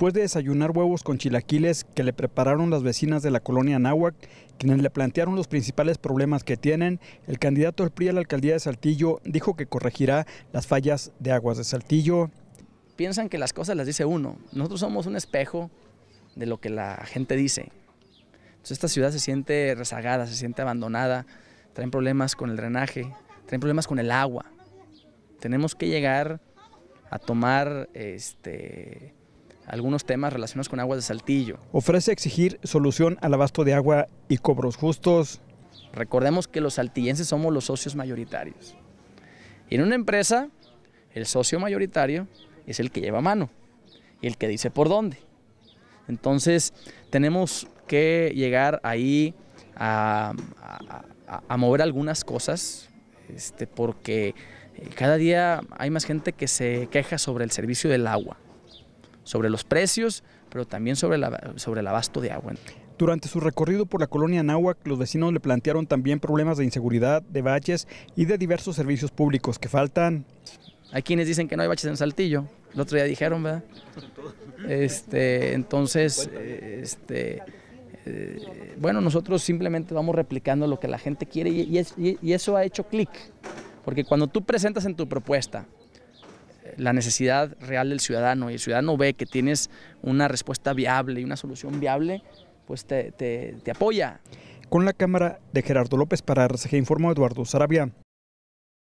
después de desayunar huevos con chilaquiles que le prepararon las vecinas de la colonia Náhuac, quienes le plantearon los principales problemas que tienen, el candidato del PRI a la alcaldía de Saltillo dijo que corregirá las fallas de aguas de Saltillo. Piensan que las cosas las dice uno. Nosotros somos un espejo de lo que la gente dice. esta ciudad se siente rezagada, se siente abandonada, traen problemas con el drenaje, traen problemas con el agua. Tenemos que llegar a tomar este, algunos temas relacionados con aguas de Saltillo. Ofrece exigir solución al abasto de agua y cobros justos. Recordemos que los saltillenses somos los socios mayoritarios. Y en una empresa, el socio mayoritario es el que lleva mano y el que dice por dónde. Entonces, tenemos que llegar ahí a, mover algunas cosas, este, porque cada día hay más gente que se queja sobre el servicio del agua sobre los precios, pero también sobre, sobre el abasto de agua. Durante su recorrido por la colonia Nahuac, los vecinos le plantearon también problemas de inseguridad, de baches y de diversos servicios públicos que faltan. Hay quienes dicen que no hay baches en Saltillo, el otro día dijeron, ¿verdad? Este, entonces, este, eh, bueno, nosotros simplemente vamos replicando lo que la gente quiere y eso ha hecho clic, porque cuando tú presentas en tu propuesta la necesidad real del ciudadano y el ciudadano ve que tienes una respuesta viable y una solución viable, pues te, apoya. Con la cámara de Gerardo López para RCG informó Eduardo Sarabia.